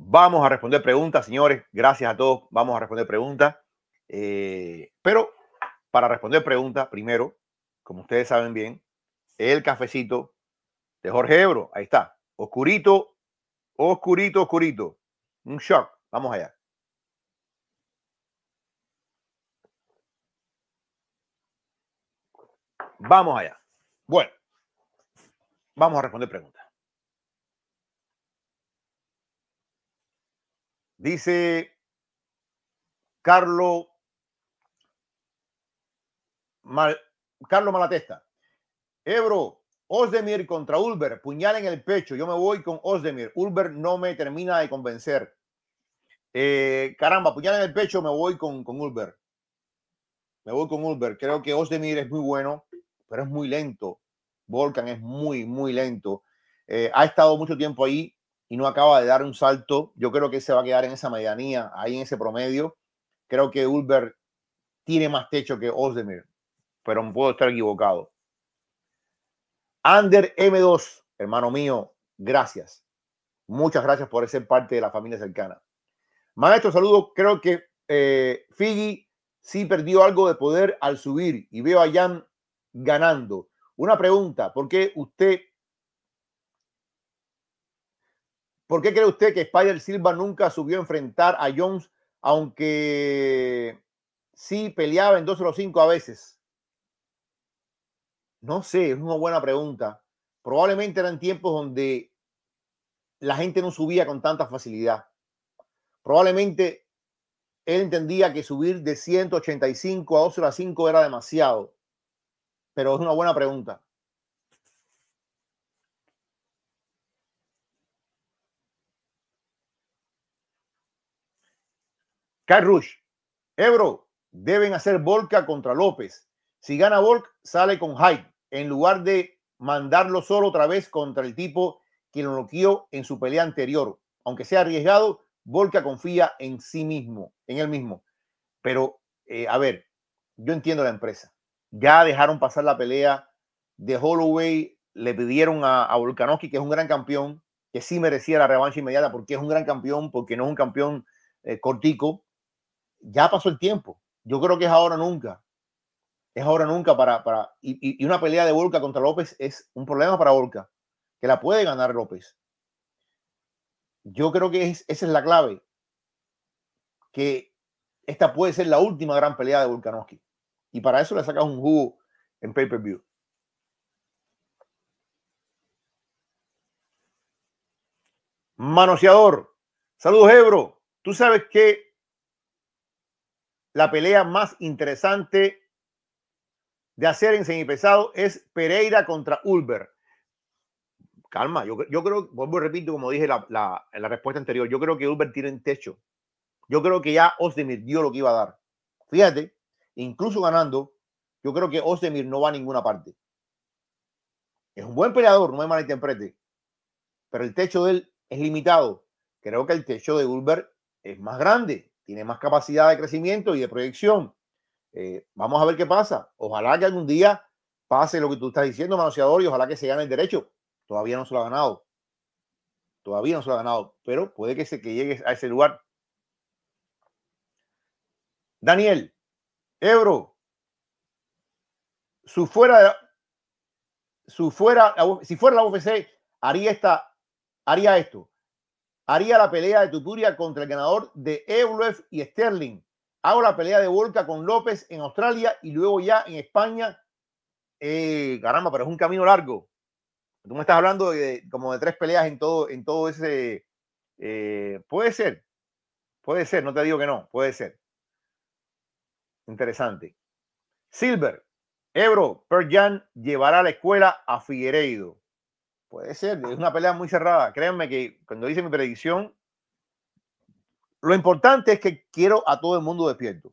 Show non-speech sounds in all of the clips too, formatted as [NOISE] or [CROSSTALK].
Vamos a responder preguntas, señores. Gracias a todos. Vamos a responder preguntas. Eh, pero para responder preguntas, primero, como ustedes saben bien, el cafecito de Jorge Ebro. Ahí está. Oscurito, oscurito, oscurito. Un shock. Vamos allá. Vamos allá. Bueno, vamos a responder preguntas. Dice Carlo, Mal, Carlo Malatesta. Ebro, Osdemir contra Ulber, puñal en el pecho. Yo me voy con Osdemir. Ulber no me termina de convencer. Eh, caramba, puñal en el pecho, me voy con, con Ulber. Me voy con Ulber. Creo que Osdemir es muy bueno, pero es muy lento. Volcan es muy, muy lento. Eh, ha estado mucho tiempo ahí y no acaba de dar un salto. Yo creo que se va a quedar en esa medianía, ahí en ese promedio. Creo que Ulber tiene más techo que Ozdemir, pero puedo estar equivocado. Ander M2, hermano mío, gracias. Muchas gracias por ser parte de la familia cercana. Maestro, saludos. Creo que eh, Figi sí perdió algo de poder al subir y veo a Jan ganando. Una pregunta, ¿por qué usted ¿Por qué cree usted que Spider Silva nunca subió a enfrentar a Jones, aunque sí peleaba en 205 a veces? No sé, es una buena pregunta. Probablemente eran tiempos donde la gente no subía con tanta facilidad. Probablemente él entendía que subir de 185 a 205 era demasiado. Pero es una buena pregunta. Rush, Ebro, deben hacer Volca contra López. Si gana Volk, sale con Hyde, en lugar de mandarlo solo otra vez contra el tipo que lo bloqueó en su pelea anterior. Aunque sea arriesgado, Volca confía en sí mismo, en él mismo. Pero, eh, a ver, yo entiendo la empresa. Ya dejaron pasar la pelea de Holloway, le pidieron a, Volkanovski, que es un gran campeón, que sí merecía la revancha inmediata porque es un gran campeón, porque no es un campeón eh, cortico, ya pasó el tiempo. Yo creo que es ahora nunca. Es ahora nunca para. para y, una pelea de Volca contra López es un problema para Volca, que la puede ganar López. Yo creo que es, esa es la clave. Que esta puede ser la última gran pelea de Volkanovski. Y para eso le sacas un jugo en pay-per-view. Manoseador. Saludos, Ebro. Tú sabes que la pelea más interesante de hacer en semipesado es Pereira contra Ulver. Calma, yo, creo, vuelvo y repito, como dije la, la, respuesta anterior, yo creo que Ulber tiene un techo. Yo creo que ya Ozdemir dio lo que iba a dar. Fíjate, incluso ganando, yo creo que Ozdemir no va a ninguna parte. Es un buen peleador, no mal malinterprete, pero el techo de él es limitado. Creo que el techo de Ulver es más grande tiene más capacidad de crecimiento y de proyección. Eh, vamos a ver qué pasa. Ojalá que algún día pase lo que tú estás diciendo, manoseador, y ojalá que se gane el derecho. Todavía no se lo ha ganado. Todavía no se lo ha ganado, pero puede que, se, que llegue a ese lugar. Daniel, Ebro, su fuera, su fuera, si fuera la UFC, haría, esta, haría esto. Haría la pelea de Tuturia contra el ganador de Eulev y Sterling. Hago la pelea de Volca con López en Australia y luego ya en España. Eh, caramba, pero es un camino largo. Tú me estás hablando de, como de tres peleas en todo, en todo ese. Eh, puede ser, puede ser, no te digo que no, puede ser. Interesante. Silver, Ebro, Perjan llevará a la escuela a Figueiredo. Puede ser, es ah. una pelea muy cerrada. Créanme que cuando hice mi predicción, lo importante es que quiero a todo el mundo despierto.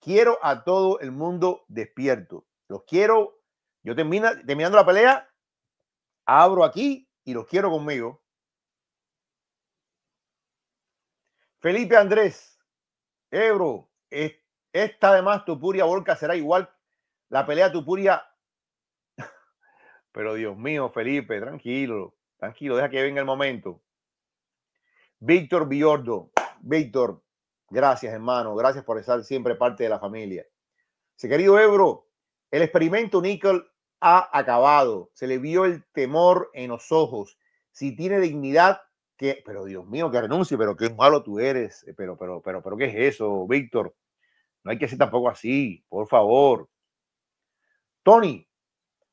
Quiero a todo el mundo despierto. Los quiero. Yo terminando la pelea, abro aquí y los quiero conmigo. Felipe Andrés, Ebro, esta además Tupuria Volca será igual. La pelea Tupuria pero Dios mío, Felipe, tranquilo, tranquilo, deja que venga el momento. Víctor Biordo, Víctor, gracias hermano, gracias por estar siempre parte de la familia. Se querido Ebro, el experimento Nickel ha acabado, se le vio el temor en los ojos. Si tiene dignidad, que, pero Dios mío, que renuncie, pero qué malo tú eres, eh, pero, pero, pero, pero, ¿qué es eso, Víctor? No hay que ser tampoco así, por favor. Tony,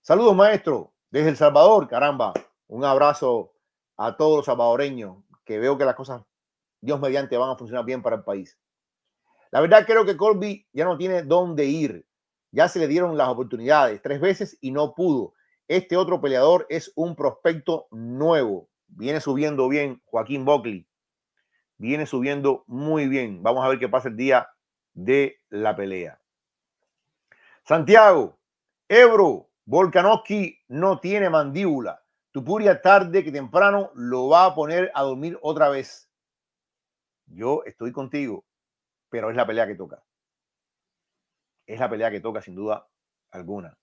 Saludos, maestro, desde El Salvador, caramba. Un abrazo a todos los salvadoreños, que veo que las cosas, Dios mediante, van a funcionar bien para el país. La verdad creo que Colby ya no tiene dónde ir. Ya se le dieron las oportunidades tres veces y no pudo. Este otro peleador es un prospecto nuevo. Viene subiendo bien Joaquín Buckley. Viene subiendo muy bien. Vamos a ver qué pasa el día de la pelea. Santiago, Ebro, Volkanovski no tiene mandíbula. Tupuria tarde que temprano lo va a poner a dormir otra vez. Yo estoy contigo, pero es la pelea que toca. Es la pelea que toca, sin duda alguna.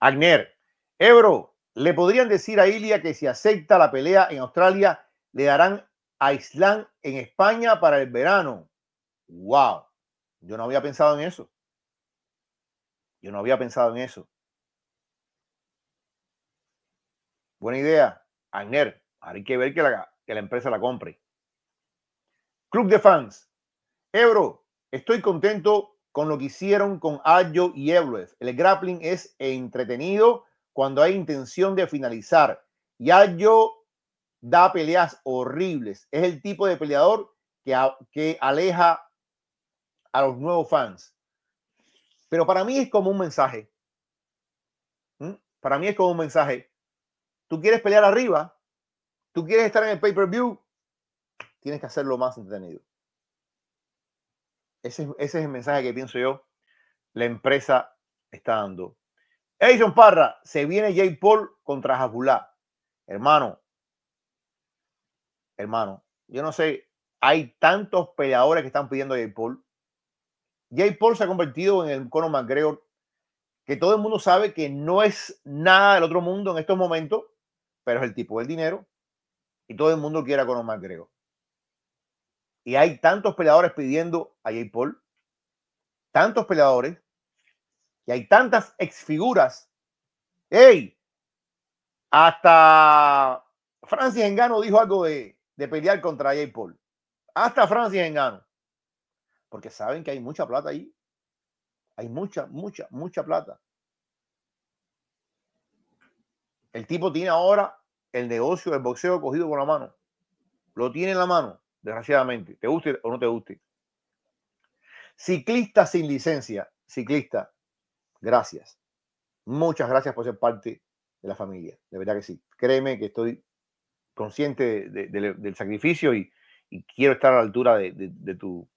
Agner, Ebro, le podrían decir a Ilia que si acepta la pelea en Australia, le darán a Island en España para el verano. ¡Wow! Yo no había pensado en eso. Yo no había pensado en eso. Buena idea, Agner. Ahora hay que ver que la, empresa la compre. Club de fans. Ebro, estoy contento con lo que hicieron con Ayo y Ebluez. El grappling es entretenido cuando hay intención de finalizar. Y Ayo da peleas horribles. Es el tipo de peleador que, que aleja a los nuevos fans. Pero para mí es como un mensaje. Para mí es como un mensaje. Tú quieres pelear arriba, tú quieres estar en el pay-per-view, tienes que hacerlo más entretenido. Ese, es el mensaje que pienso yo. La empresa está dando. Edison Parra, se viene Jay Paul contra Jabulá. Hermano, hermano, yo no sé, hay tantos peleadores que están pidiendo a Jay Paul. Jay Paul se ha convertido en el Conor McGregor que todo el mundo sabe que no es nada del otro mundo en estos momentos, pero es el tipo del dinero y todo el mundo quiere a Conor McGregor. Y hay tantos peleadores pidiendo a Jay Paul, tantos peleadores, y hay tantas exfiguras. ¡Ey! Hasta Francis Engano dijo algo de, pelear contra Jay Paul. Hasta Francis Engano porque saben que hay mucha plata ahí. Hay mucha, mucha, mucha plata. El tipo tiene ahora el negocio del boxeo cogido con la mano. Lo tiene en la mano, desgraciadamente, te guste o no te guste. Ciclista sin licencia, ciclista, gracias. Muchas gracias por ser parte de la familia. De verdad que sí. Créeme que estoy consciente del sacrificio y, quiero estar a la altura de, tu,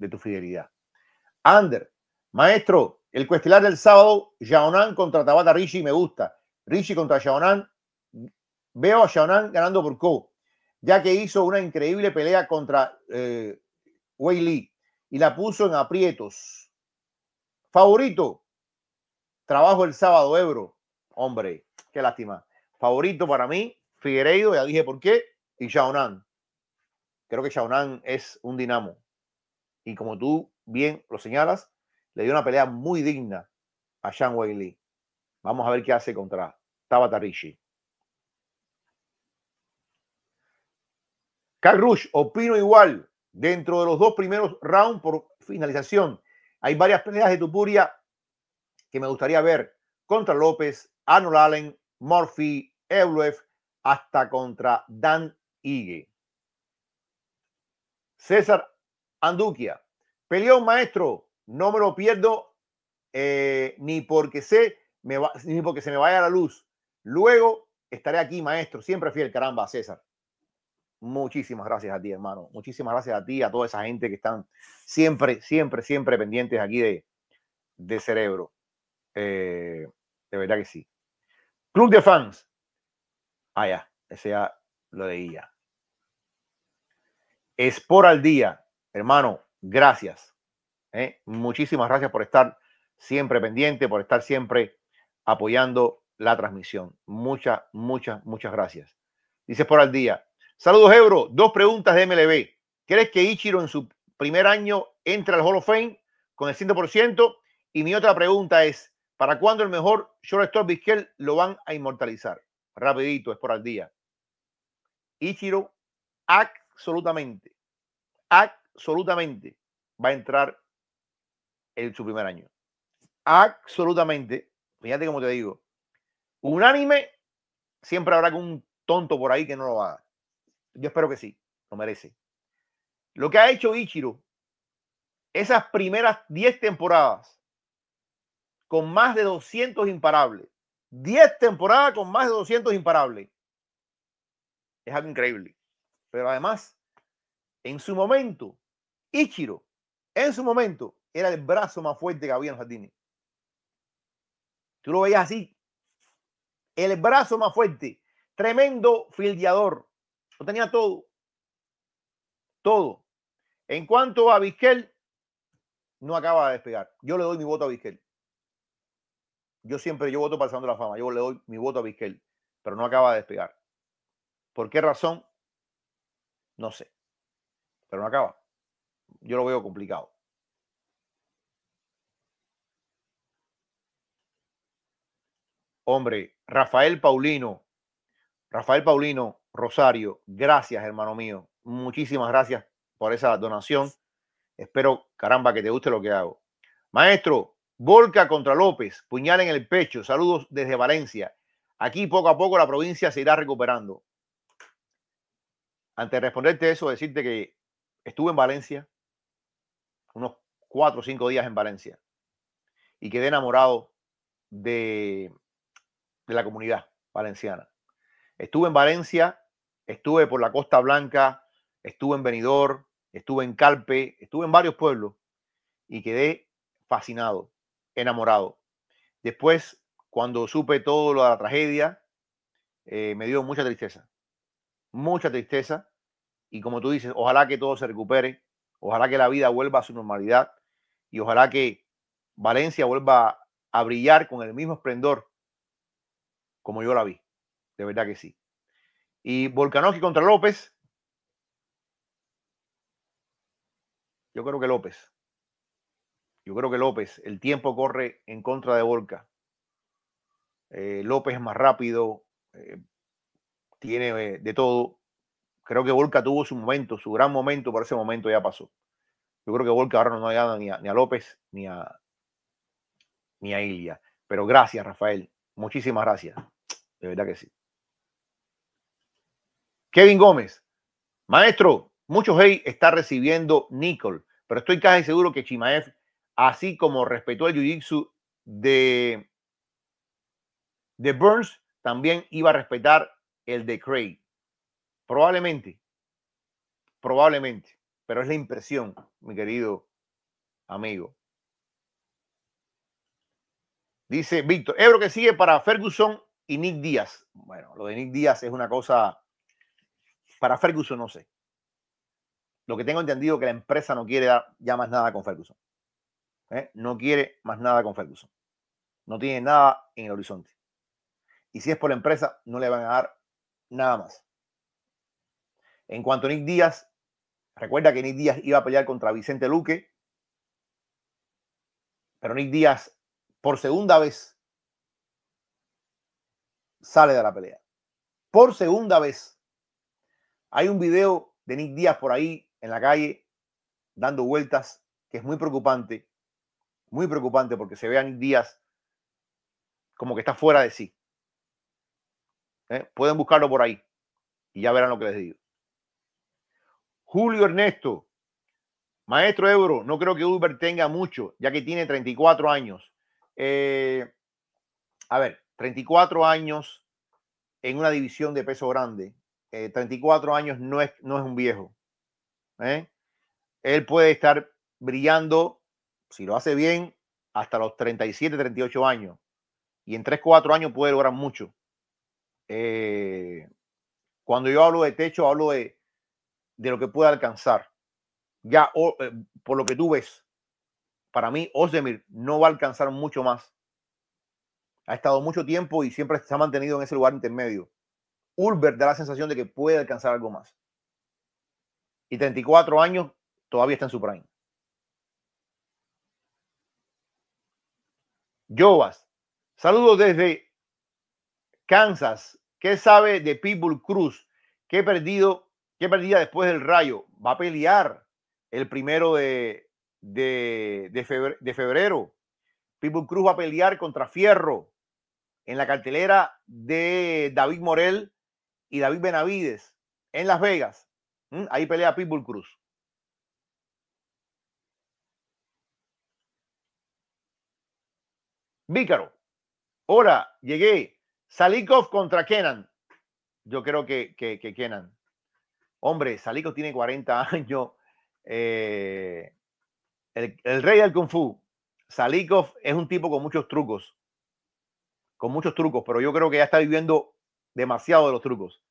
de tu fidelidad. Ander, maestro, el cuestilar del sábado, Xiaonan contra Tabata Rishi me gusta. Rishi contra Xiaonan Veo a Xiaonan ganando por Co, ya que hizo una increíble pelea contra eh, Wei y la puso en aprietos. Favorito, trabajo el sábado, Ebro. Hombre, qué lástima. Favorito para mí, Figueiredo, ya dije por qué, y Xiaonan. Creo que Xiaonan es un dinamo y como tú bien lo señalas, le dio una pelea muy digna a Sean Lee. Vamos a ver qué hace contra Tabata Rishi. opino igual. Dentro de los dos primeros rounds por finalización, hay varias peleas de Tupuria que me gustaría ver contra López, Arnold Allen, Murphy, Euluef, hasta contra Dan Ige. César Anduquia. Peleón, maestro, no me lo pierdo eh, ni, porque se me va, ni porque se me vaya la luz. Luego estaré aquí, maestro. Siempre fiel, caramba, César. Muchísimas gracias a ti, hermano. Muchísimas gracias a ti, a toda esa gente que están siempre, siempre, siempre pendientes aquí de, cerebro. Eh, de verdad que sí. Club de fans. Ah, ya. Ese ya lo leía. Espor al día hermano, gracias. ¿eh? Muchísimas gracias por estar siempre pendiente, por estar siempre apoyando la transmisión. Muchas, muchas, muchas gracias. Dice por al día. Saludos, Ebro. Dos preguntas de MLB. ¿Crees que Ichiro en su primer año entra al Hall of Fame con el 100%? Y mi otra pregunta es, ¿para cuándo el mejor shortstop Vizquel lo van a inmortalizar? Rapidito, es por al día. Ichiro, absolutamente absolutamente va a entrar en su primer año. Absolutamente. Fíjate cómo te digo. Unánime, siempre habrá un tonto por ahí que no lo haga. Yo espero que sí, lo merece. Lo que ha hecho Ichiro, esas primeras 10 temporadas, con más de 200 imparables. 10 temporadas con más de 200 imparables. Es algo increíble. Pero además, en su momento, Ichiro, en su momento, era el brazo más fuerte que había en los Tú lo veías así. El brazo más fuerte. Tremendo fildeador. Lo tenía todo. Todo. En cuanto a Vizquel, no acaba de despegar. Yo le doy mi voto a Vizquel. Yo siempre, yo voto pasando la fama. Yo le doy mi voto a Vizquel. Pero no acaba de despegar. ¿Por qué razón? No sé. Pero no acaba yo lo veo complicado. Hombre, Rafael Paulino, Rafael Paulino Rosario, gracias hermano mío, muchísimas gracias por esa donación. Espero, caramba, que te guste lo que hago. Maestro, Volca contra López, puñal en el pecho, saludos desde Valencia. Aquí poco a poco la provincia se irá recuperando. Antes de responderte eso, decirte que estuve en Valencia, unos cuatro o cinco días en Valencia y quedé enamorado de, de la comunidad valenciana. Estuve en Valencia, estuve por la Costa Blanca, estuve en Benidorm, estuve en Calpe, estuve en varios pueblos y quedé fascinado, enamorado. Después, cuando supe todo lo de la tragedia, eh, me dio mucha tristeza, mucha tristeza. Y como tú dices, ojalá que todo se recupere, Ojalá que la vida vuelva a su normalidad y ojalá que Valencia vuelva a brillar con el mismo esplendor como yo la vi. De verdad que sí. Y Volkanovski contra López. Yo creo que López. Yo creo que López. El tiempo corre en contra de Volca. Eh, López es más rápido. Eh, tiene eh, de todo. Creo que Volca tuvo su momento, su gran momento, pero ese momento ya pasó. Yo creo que Volca ahora no le ni ni a López ni a, ni a Ilia. Pero gracias, Rafael. Muchísimas gracias. De verdad que sí. Kevin Gómez. Maestro, muchos hey está recibiendo Nicol, pero estoy casi seguro que Chimaev, así como respetó el jiu-jitsu de, de Burns, también iba a respetar el de Craig. Probablemente, probablemente, pero es la impresión, mi querido amigo. Dice Víctor, Ebro que sigue para Ferguson y Nick Díaz. Bueno, lo de Nick Díaz es una cosa, para Ferguson no sé. Lo que tengo entendido es que la empresa no quiere dar ya más nada con Ferguson. ¿eh? No quiere más nada con Ferguson. No tiene nada en el horizonte. Y si es por la empresa, no le van a dar nada más. En cuanto a Nick Díaz, recuerda que Nick Díaz iba a pelear contra Vicente Luque, pero Nick Díaz por segunda vez sale de la pelea. Por segunda vez. Hay un video de Nick Díaz por ahí en la calle dando vueltas que es muy preocupante, muy preocupante porque se ve a Nick Díaz como que está fuera de sí. ¿Eh? Pueden buscarlo por ahí y ya verán lo que les digo. Julio Ernesto, maestro Ebro, no creo que Uber tenga mucho, ya que tiene 34 años. Eh, a ver, 34 años en una división de peso grande, 34 eh, años no es, no es un viejo. ¿eh? Él puede estar brillando, si lo hace bien, hasta los 37, 38 años. Y en 3, 4 años puede lograr mucho. cuando yo hablo de techo, hablo de de lo que pueda alcanzar. Ya eh, por lo que tú ves, para mí Ozdemir no va a alcanzar mucho más. Ha estado mucho tiempo y siempre se ha mantenido en ese lugar intermedio. Ulbert da la sensación de que puede alcanzar algo más. Y 34 años todavía está en su prime. Jovas, saludos desde Kansas. ¿Qué sabe de Pitbull Cruz? Que he perdido ¿Qué perdía después del Rayo? Va a pelear el primero de, de, febrero, Pitbull Cruz va a pelear contra Fierro en la cartelera de David Morel y David Benavides en Las Vegas. ¿Mm? Ahí pelea Pitbull Cruz. Vícaro. Ahora llegué. Salikov contra Kenan. Yo creo que Kenan. Hombre, Salikov tiene 40 años. Eh, el, rey del Kung Fu, Salikov, es un tipo con muchos trucos. Con muchos trucos, pero yo creo que ya está viviendo demasiado de los trucos.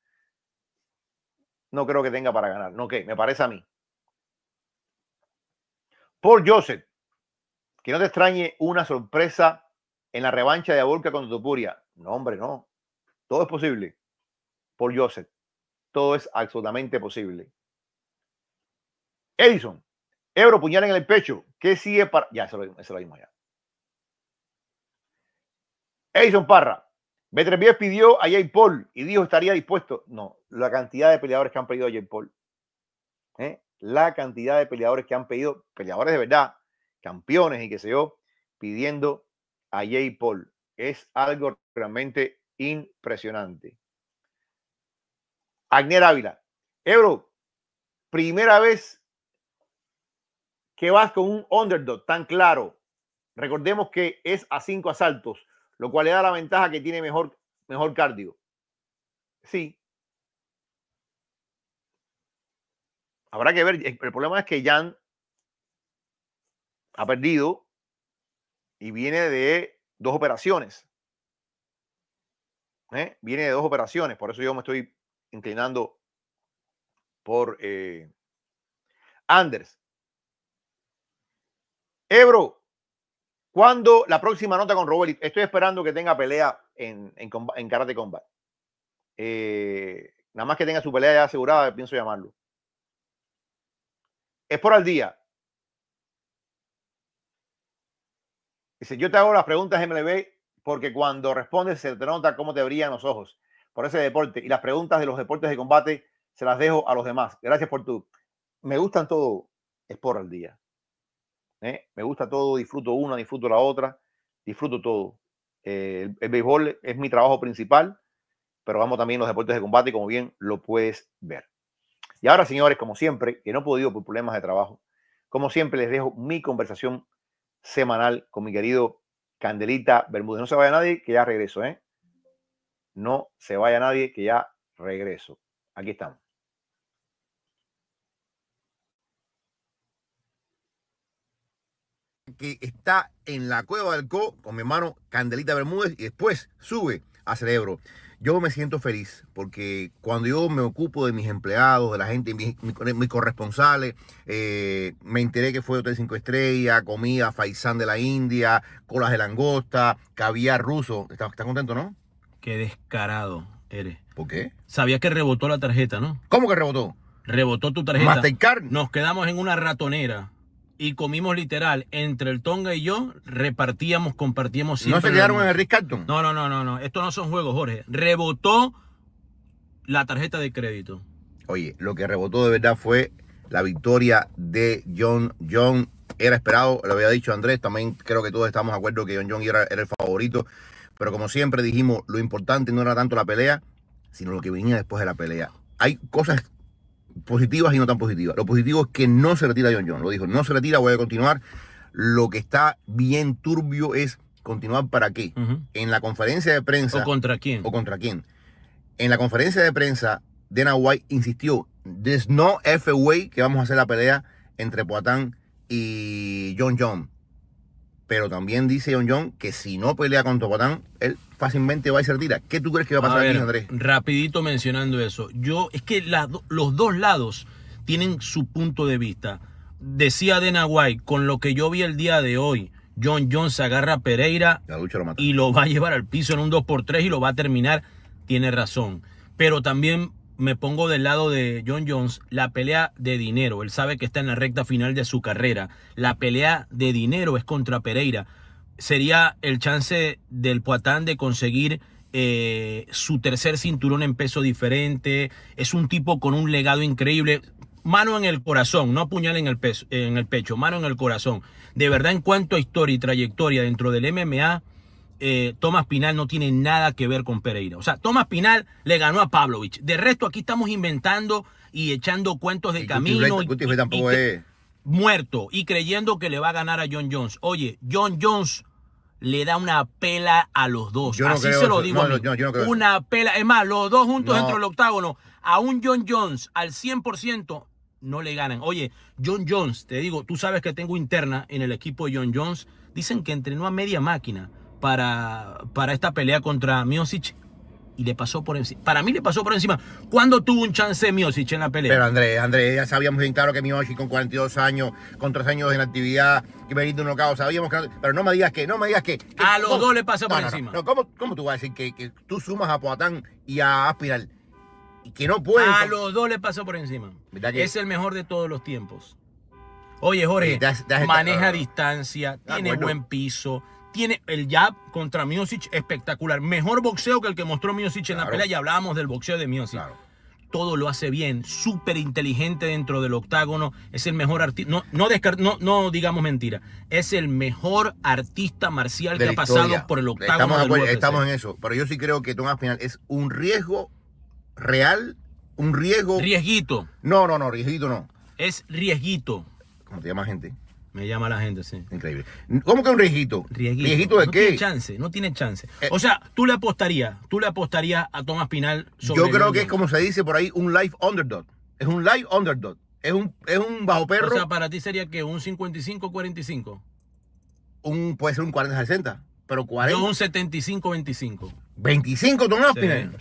No creo que tenga para ganar. No, que me parece a mí. Paul Joseph, que no te extrañe una sorpresa en la revancha de Abulka contra Tupuria. No, hombre, no. Todo es posible. Paul Joseph todo es absolutamente posible. Edison, Ebro, puñal en el pecho. ¿Qué sigue para.? Ya, se lo, vimos ya. Edison Parra. b pidió a Jay Paul y dijo estaría dispuesto. No, la cantidad de peleadores que han pedido a Jay Paul. ¿eh? La cantidad de peleadores que han pedido, peleadores de verdad, campeones y qué sé yo, pidiendo a Jay Paul. Es algo realmente impresionante. Agner Ávila. Ebro, primera vez que vas con un underdog tan claro. Recordemos que es a cinco asaltos, lo cual le da la ventaja que tiene mejor, mejor cardio. Sí. Habrá que ver. El problema es que Jan ha perdido y viene de dos operaciones. ¿Eh? Viene de dos operaciones. Por eso yo me estoy inclinando por eh, Anders. Ebro, cuando la próxima nota con Robert? Estoy esperando que tenga pelea en, en, de Karate Combat. Eh, nada más que tenga su pelea ya asegurada, pienso llamarlo. Es por al día. Dice, yo te hago las preguntas MLB porque cuando respondes se te nota cómo te brillan los ojos por ese deporte y las preguntas de los deportes de combate se las dejo a los demás. Gracias por tu. Me gustan todo es por el día. ¿eh? Me gusta todo, disfruto una, disfruto la otra, disfruto todo. Eh, el, béisbol es mi trabajo principal, pero vamos también los deportes de combate, como bien lo puedes ver. Y ahora, señores, como siempre, que no he podido por problemas de trabajo, como siempre les dejo mi conversación semanal con mi querido Candelita Bermúdez. No se vaya nadie, que ya regreso, ¿eh? No se vaya nadie, que ya regreso. Aquí estamos. que está en la cueva del Co con mi hermano Candelita Bermúdez y después sube a Cerebro. Yo me siento feliz porque cuando yo me ocupo de mis empleados, de la gente, mis, corresponsales, eh, me enteré que fue Hotel 5 Estrellas, comida faisán de la India, colas de langosta, caviar ruso. ¿Está estás contento, no? Qué descarado eres. ¿Por qué? Sabías que rebotó la tarjeta, ¿no? ¿Cómo que rebotó? Rebotó tu tarjeta. Mastercard. Nos quedamos en una ratonera y comimos literal. Entre el Tonga y yo repartíamos, compartíamos siempre. ¿No se quedaron en el Rick No, no, no, no, no. no son juegos, Jorge. Rebotó la tarjeta de crédito. Oye, lo que rebotó de verdad fue la victoria de John John. Era esperado, lo había dicho Andrés, también creo que todos estamos de acuerdo que John John era el favorito. Pero como siempre dijimos, lo importante no era tanto la pelea, sino lo que venía después de la pelea. Hay cosas positivas y no tan positivas. Lo positivo es que no se retira John John. Lo dijo, no se retira, voy a continuar. Lo que está bien turbio es continuar para qué. En la conferencia de prensa. ¿O contra quién? ¿O contra quién? En la conferencia de prensa, Dana White insistió: there's no F-Way que vamos a hacer la pelea entre Poatán y John John. Pero también dice John John que si no pelea con Topotán él fácilmente va a ser tira. ¿Qué tú crees que va a pasar, aquí, Andrés? Rapidito mencionando eso. Yo, es que los dos lados tienen su punto de vista. Decía De White, con lo que yo vi el día de hoy, John John se agarra a Pereira y lo va a llevar al piso en un 2x3 y lo va a terminar. Tiene razón. Pero también me pongo del lado de John Jones, la pelea de dinero, él sabe que está en la recta final de su carrera, la pelea de dinero es contra Pereira, sería el chance del Poitán de conseguir eh, su tercer cinturón en peso diferente, es un tipo con un legado increíble, mano en el corazón, no puñal en el, en el pecho, mano en el corazón, de verdad en cuanto a historia y trayectoria dentro del MMA, eh, Tomás Pinal no tiene nada que ver con Pereira. O sea, Tomás Pinal le ganó a Pavlovich. De resto, aquí estamos inventando y echando cuentos de camino. Muerto y creyendo que le va a ganar a John Jones. Oye, John Jones le da una pela a los dos. Así se lo digo. una pela. Es más, los dos juntos dentro del octágono. A un John Jones al 100% no le ganan. Oye, John Jones, te digo, tú sabes que tengo interna en el equipo de John Jones. Dicen que entrenó a media máquina para, para esta pelea contra Miosic y le pasó por encima. Para mí le pasó por encima. ¿Cuándo tuvo un chance Miosic en la pelea? Pero Andrés, Andrés, ya sabíamos bien claro que Miosic con 42 años, con 3 años en actividad, que venía de un nocao, sabíamos que... Pero no me digas que, no me digas que... a los dos le pasó por encima. ¿cómo, tú vas a decir que, tú sumas a Poatán y a Aspiral? Y que no puede A los dos le pasó por encima. Es el mejor de todos los tiempos. Oye, Jorge, maneja distancia, ah, tiene buen piso, tiene el jab contra Miosic espectacular. Mejor boxeo que el que mostró Miosic en la pelea. Ya hablábamos del boxeo de Miosic. Todo lo hace bien, súper inteligente dentro del octágono. Es el mejor artista. No, no, no, digamos mentira. Es el mejor artista marcial que ha pasado por el octágono. Estamos, estamos en eso. Pero yo sí creo que Tomás final es un riesgo real, un riesgo. Riesguito. No, no, no, riesguito no. Es riesguito. ¿Cómo te llama gente? Me llama la gente, sí. Increíble. ¿Cómo que un riejito? Riejito. de qué? No tiene chance, no tiene chance. Eh. o sea, tú le apostarías, tú le apostarías a Tomás Pinal sobre Yo creo que es como se dice por ahí, un live underdog. Es un live underdog. Es un, es un bajo perro. O sea, para ti sería que un 55-45. Un, puede ser un 40-60, pero 40. Yo un 75-25. 25 Tomás Pinal.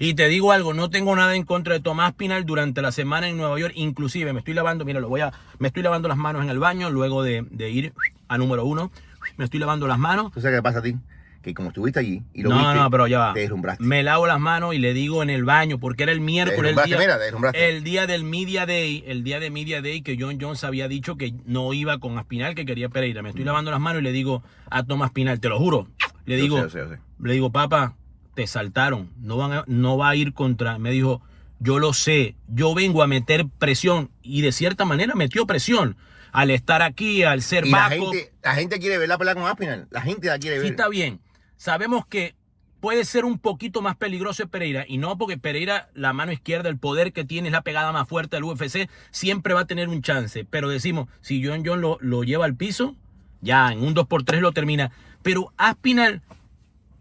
Y te digo algo, no tengo nada en contra de Tomás Pinal durante la semana en Nueva York. Inclusive me estoy lavando, mira, lo voy a, me estoy lavando las manos en el baño luego de, ir a número uno. Me estoy lavando las manos. ¿Tú sabes qué pasa a ti? que como estuviste allí y lo no, no, pero ya va. te deslumbraste. Me lavo las manos y le digo en el baño, porque era el miércoles, el día, día del Media Day, el día de Media Day que John Jones había dicho que no iba con Aspinal, que quería Pereira. Me estoy mm. lavando las manos y le digo a Tomás Pinal, te lo juro, le digo, le digo, papá, te saltaron, no, van no va a ir contra. Me dijo, yo lo sé, yo vengo a meter presión y de cierta manera metió presión al estar aquí, al ser bajo. la gente, la gente, quiere ver la pelea con Aspinal, la gente la quiere ver. Sí, está bien. Sabemos que puede ser un poquito más peligroso Pereira y no porque Pereira, la mano izquierda, el poder que tiene es la pegada más fuerte del UFC, siempre va a tener un chance. Pero decimos, si John John lo, lo lleva al piso, ya en un 2x3 lo termina. Pero Aspinal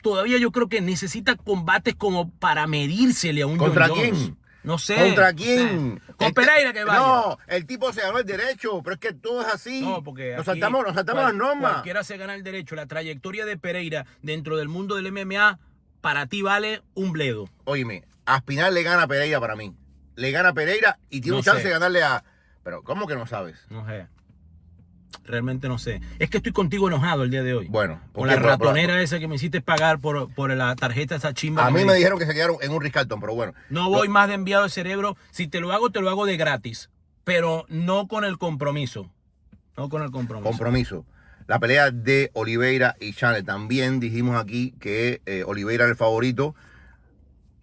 todavía yo creo que necesita combates como para medírsele a un ¿Contra quién? No sé. ¿Contra quién? con Pereira que va. No, el tipo se ganó el derecho, pero es que todo es así. No, porque nos saltamos, nos saltamos las normas. Cualquiera se gana el derecho. La trayectoria de Pereira dentro del mundo del MMA, para ti vale un bledo. Óyeme, Aspinal le gana Pereira para mí. Le gana Pereira y tiene un chance de ganarle a. Pero, ¿cómo que no sabes? No sé realmente no sé. Es que estoy contigo enojado el día de hoy. Bueno, con la ratonera esa que me hiciste pagar por, por la tarjeta esa chimba. A mí me, dijeron que se quedaron en un Riscalton, pero bueno. No voy más de enviado de cerebro. Si te lo hago, te lo hago de gratis, pero no con el compromiso. No con el compromiso. Compromiso. La pelea de Oliveira y Chávez. También dijimos aquí que eh, Oliveira era el favorito.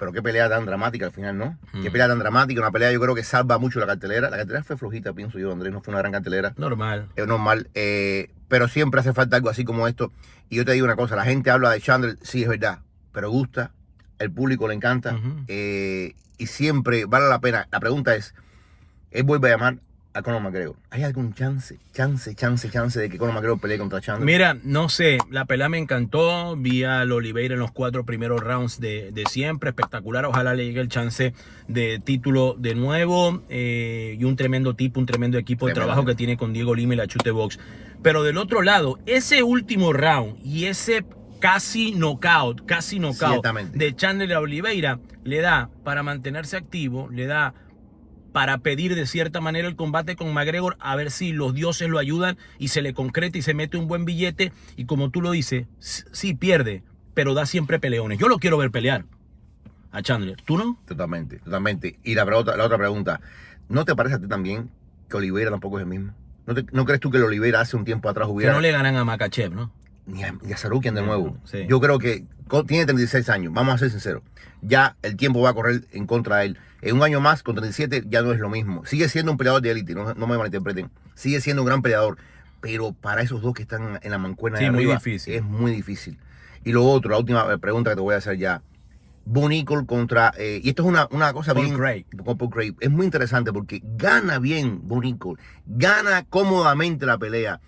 Pero qué pelea tan dramática al final, ¿no? Qué mm. pelea tan dramática, una pelea yo creo que salva mucho la cartelera. La cartelera fue flojita, pienso yo, Andrés, no fue una gran cartelera. Normal. Es normal. Eh, pero siempre hace falta algo así como esto. Y yo te digo una cosa, la gente habla de Chandler, sí es verdad, pero gusta, el público le encanta eh, y siempre vale la pena. La pregunta es, ¿él vuelve a llamar a Conor McGregor. ¿Hay algún chance, chance, chance, chance de que Conor McGregor pelee contra Chandler? Mira, no sé, la pelea me encantó, vi al Oliveira en los cuatro primeros rounds de, siempre, espectacular, ojalá le llegue el chance de título de nuevo eh, y un tremendo tipo, un tremendo equipo de trabajo que tiene con Diego Lima y la Chute Box. Pero del otro lado, ese último round y ese casi knockout, casi knockout de Chandler Oliveira le da para mantenerse activo, le da para pedir de cierta manera el combate con McGregor, a ver si los dioses lo ayudan y se le concreta y se mete un buen billete. Y como tú lo dices, sí pierde, pero da siempre peleones. Yo lo quiero ver pelear a Chandler. ¿Tú no? Totalmente, totalmente. Y la, la otra pregunta, ¿no te parece a ti también que Oliveira tampoco es el mismo? ¿No, crees tú que el Oliveira hace un tiempo atrás hubiera... Que no le ganan a Makachev, ¿no? y a, Sarukian de nuevo. Yo creo que tiene 36 años, vamos a ser sinceros. Ya el tiempo va a correr en contra de él. En un año más, con 37, ya no es lo mismo. Sigue siendo un peleador de élite, no, me malinterpreten. Sigue siendo un gran peleador. Pero para esos dos que están en la mancuerna de muy difícil. es muy difícil. Y lo otro, la última eh, pregunta que te voy a hacer ya. Bunicol contra. Eh, y esto es una, cosa bien. Es muy interesante porque gana bien Bunicol. Gana cómodamente la pelea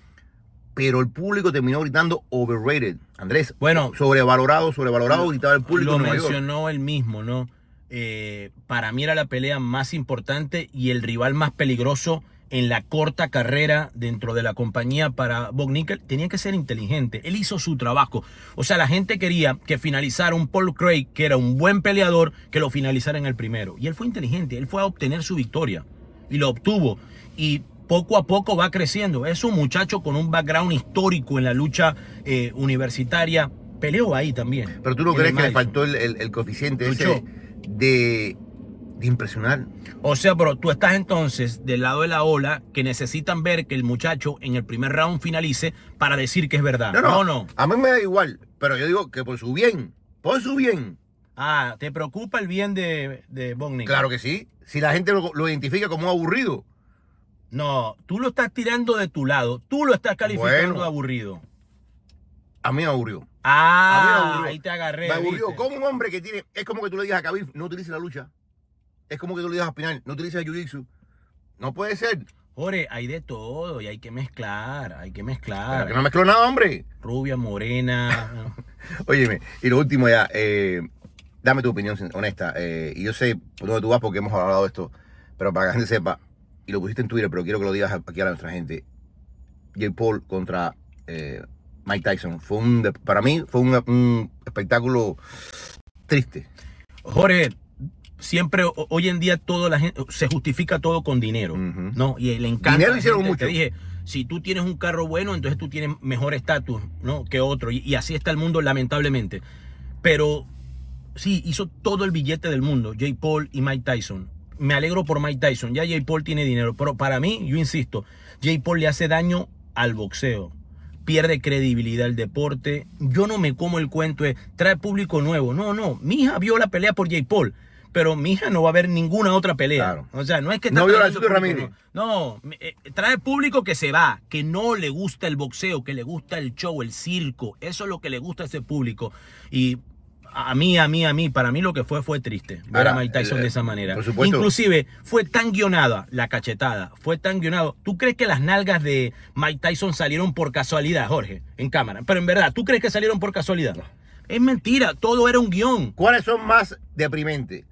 pero el público terminó gritando overrated. Andrés, bueno, sobrevalorado, sobrevalorado, gritaba el público. Lo mencionó él mismo, ¿no? Eh, para mí era la pelea más importante y el rival más peligroso en la corta carrera dentro de la compañía para Bob Nickel. Tenía que ser inteligente. Él hizo su trabajo. O sea, la gente quería que finalizara un Paul Craig, que era un buen peleador, que lo finalizara en el primero. Y él fue inteligente. Él fue a obtener su victoria. Y lo obtuvo. Y poco a poco va creciendo. Es un muchacho con un background histórico en la lucha eh, universitaria. Peleó ahí también. Pero tú no crees que le faltó el, coeficiente ese de, impresionar. O sea, pero tú estás entonces del lado de la ola que necesitan ver que el muchacho en el primer round finalice para decir que es verdad. No, no. A mí me da igual, pero yo digo que por su bien, por su bien. Ah, ¿te preocupa el bien de, de Claro que sí. Si la gente lo identifica como aburrido, no, tú lo estás tirando de tu lado. Tú lo estás calificando de aburrido. A mí me aburrió. Ah, ahí te agarré. Me aburrió. Como un hombre que tiene. Es como que tú le digas a Kabir, no utilice la lucha. Es como que tú le digas a Pinal, no utilice el Jiu-Jitsu. No puede ser. Jorge, hay de todo y hay que mezclar, hay que mezclar. que no mezcló nada, hombre. Rubia, morena. [LAUGHS] Óyeme, y lo último ya, eh, dame tu opinión honesta. Eh, y yo sé por dónde tú vas porque hemos hablado de esto, pero para que la gente sepa, y lo pusiste en Twitter, pero quiero que lo digas aquí a nuestra gente. J. Paul contra eh, Mike Tyson. Fue un, para mí fue un, espectáculo triste. Jorge, siempre hoy en día todo la gente se justifica todo con dinero, ¿no? Y le encanta. dije, si tú tienes un carro bueno, entonces tú tienes mejor estatus, ¿no? Que otro. Y, así está el mundo, lamentablemente. Pero sí, hizo todo el billete del mundo, J. Paul y Mike Tyson me alegro por Mike Tyson. Ya Jay Paul tiene dinero. Pero para mí, yo insisto, Jay Paul le hace daño al boxeo. Pierde credibilidad el deporte. Yo no me como el cuento de trae público nuevo. No, no. Mi hija vio la pelea por Jay Paul. Pero mi hija no va a ver ninguna otra pelea. O sea, no es que... No vio la de No, eh, trae público que se va, que no le gusta el boxeo, que le gusta el show, el circo. Eso es lo que le gusta a ese público. Y a mí, a mí, a mí, para mí lo que fue fue triste ver a Mike Tyson eh, de esa manera. Inclusive fue tan guionada la cachetada, fue tan guionado. ¿Tú crees que las nalgas de Mike Tyson salieron por casualidad, Jorge, en cámara? Pero en verdad, ¿tú crees que salieron por casualidad? Es mentira, todo era un guión. ¿Cuáles son más deprimentes?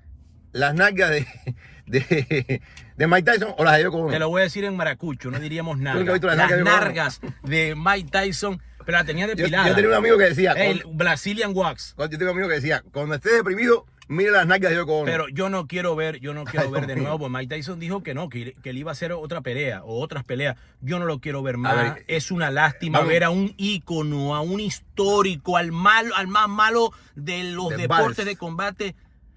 ¿Las nalgas [LAUGHS] de, de, Mike Tyson o las de Yoko Ono? Te lo voy a decir en maracucho, no diríamos [LAUGHS] nada. las nalgas de Mike Tyson pero la tenía depilada. Yo, tenía un amigo que decía. El Brazilian Wax. yo tenía un amigo que decía, cuando estés deprimido, mire las nalgas de Pero yo no quiero ver, yo no [LAUGHS] quiero ver de nuevo, porque Mike Tyson dijo que no, que, que, él iba a hacer otra pelea o otras peleas. Yo no lo quiero ver más. es una lástima ver a un ícono, a un histórico, al malo, al más malo de los deportes de combate.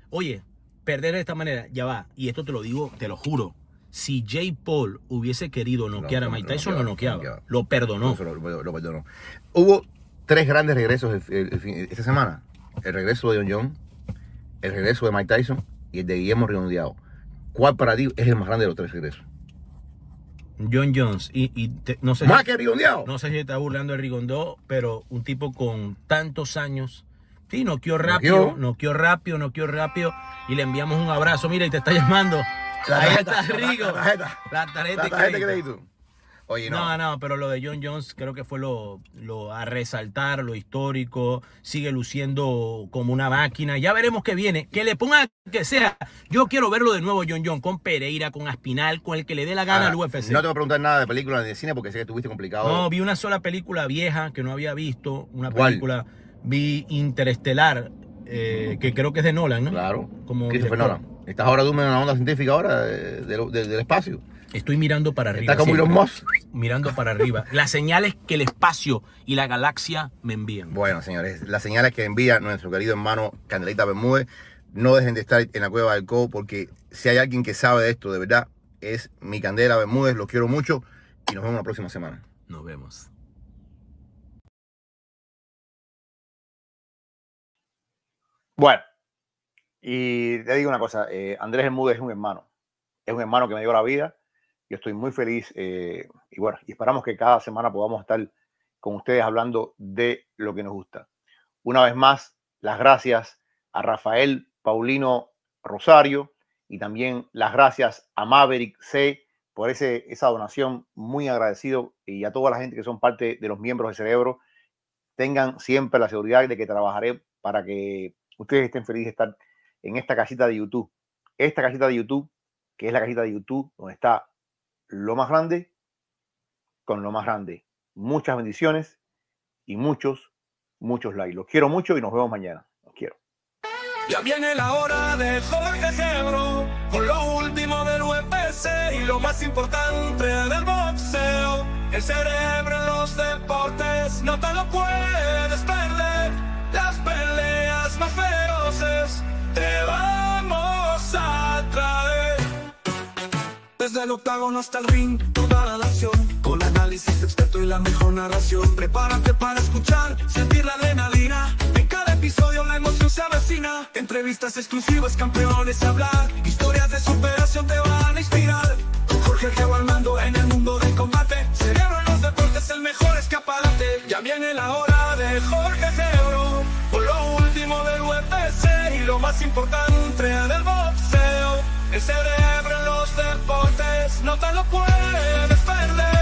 Oye, perder de esta manera, ya va. Y esto te lo digo, te lo juro si Jay Paul hubiese querido noquear a Mike Tyson, lo noqueaba. Lo perdonó. Hubo tres grandes regresos esta semana. El regreso de John John, el regreso de Mike Tyson y el de Guillermo Rigondeado. ¿Cuál para ti es el más grande de los tres regresos? John Jones y, no sé más que Rigondeado. No sé si está burlando de Rigondó, pero un tipo con tantos años. Sí, noqueó rápido, noqueó rápido, noqueó rápido y le enviamos un abrazo. Mira, y te está [LAUGHS] llamando. La tarjeta, Ahí está La, tarjeta. La tarjeta, crédito. Oye, no. no. pero lo de John Jones creo que fue lo, lo, a resaltar, lo histórico. Sigue luciendo como una máquina. Ya veremos qué viene. Que le ponga que sea. Yo quiero verlo de nuevo, John Jones, con Pereira, con Aspinal, con el que le dé la gana ah, al UFC. No te voy a preguntar nada de películas ni de cine porque sé que tuviste complicado. No, vi una sola película vieja que no había visto. Una película. Vi Interestelar, eh, que creo que es de Nolan, ¿no? Claro. Como Christopher Nolan. Estás ahora tú en una onda científica ahora del espacio. Estoy mirando para arriba. Está como Elon Musk. Mirando para arriba. Las señales que el espacio y la galaxia me envían. Bueno, señores, las señales que envía nuestro querido hermano Candelita Bermúdez. No dejen de estar en la cueva del Co. porque si hay alguien que sabe de esto, de verdad, es mi Candela Bermúdez. Los quiero mucho y nos vemos la próxima semana. Nos vemos. Bueno. Y te digo una cosa, eh, Andrés Hermúdez es un hermano, es un hermano que me dio la vida, yo estoy muy feliz eh, y bueno, y esperamos que cada semana podamos estar con ustedes hablando de lo que nos gusta. Una vez más, las gracias a Rafael Paulino Rosario y también las gracias a Maverick C por ese, esa donación, muy agradecido y a toda la gente que son parte de los miembros de Cerebro, tengan siempre la seguridad de que trabajaré para que ustedes estén felices de estar en esta casita de YouTube. Esta casita de YouTube, que es la casita de YouTube donde está lo más grande con lo más grande. Muchas bendiciones y muchos, muchos likes. Los quiero mucho y nos vemos mañana. Los quiero. Ya viene la hora de Jorge Gebro con lo último del UFC y lo más importante del boxeo. El cerebro en los deportes no te lo puedes perder. Las peleas más feroces te vamos a traer. Desde el octágono hasta el ring, toda la acción. Con análisis experto y la mejor narración. Prepárate para escuchar, sentir la adrenalina. En cada episodio la emoción se avecina. Entrevistas exclusivas, campeones hablar. Historias de superación te van a inspirar. Jorge Geo al mando en el mundo del combate. Cerebro en los deportes, el mejor escaparate. Ya viene la hora de Jorge Geo del UFC y lo más importante del boxeo. El cerebro en los deportes no te lo puedes perder.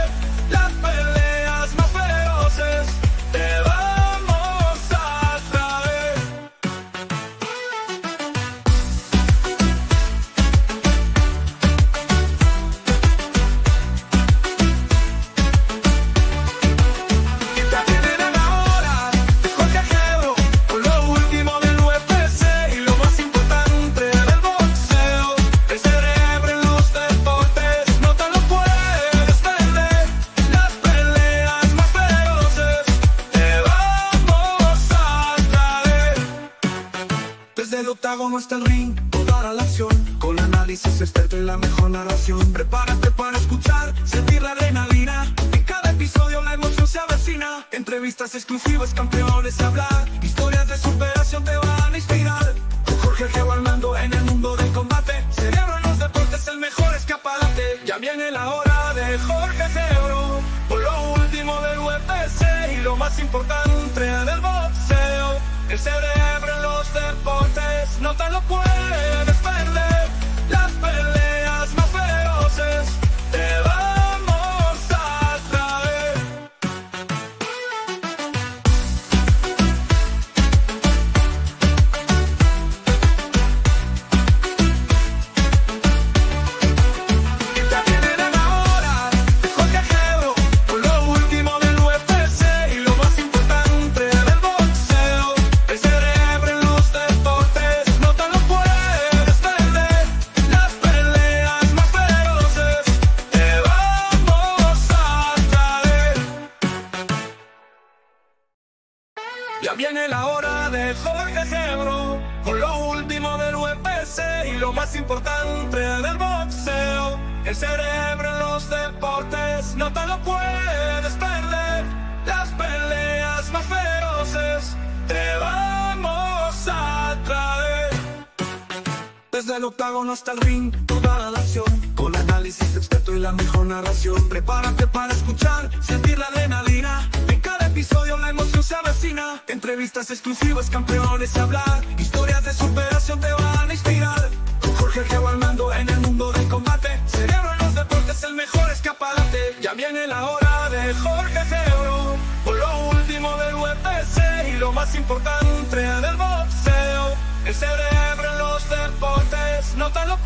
Entrevistas exclusivas, campeones a hablar Historias de superación te van a inspirar Con Jorge Geo al mando en el mundo del combate Cerebro en los deportes, el mejor escapante Ya viene la hora de Jorge Geo por lo último del UFC Y lo más importante del boxeo El cerebro en los deportes, no te lo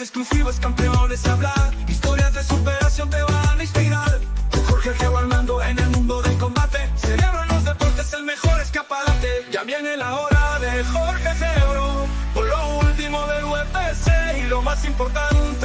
exclusivos exclusivas, campeones hablar. Historias de superación te van a inspirar. Jorge al Armando en el mundo del combate. Cerebro en los deportes, el mejor escaparate. Ya viene la hora de Jorge Geo. Por lo último del UFC y lo más importante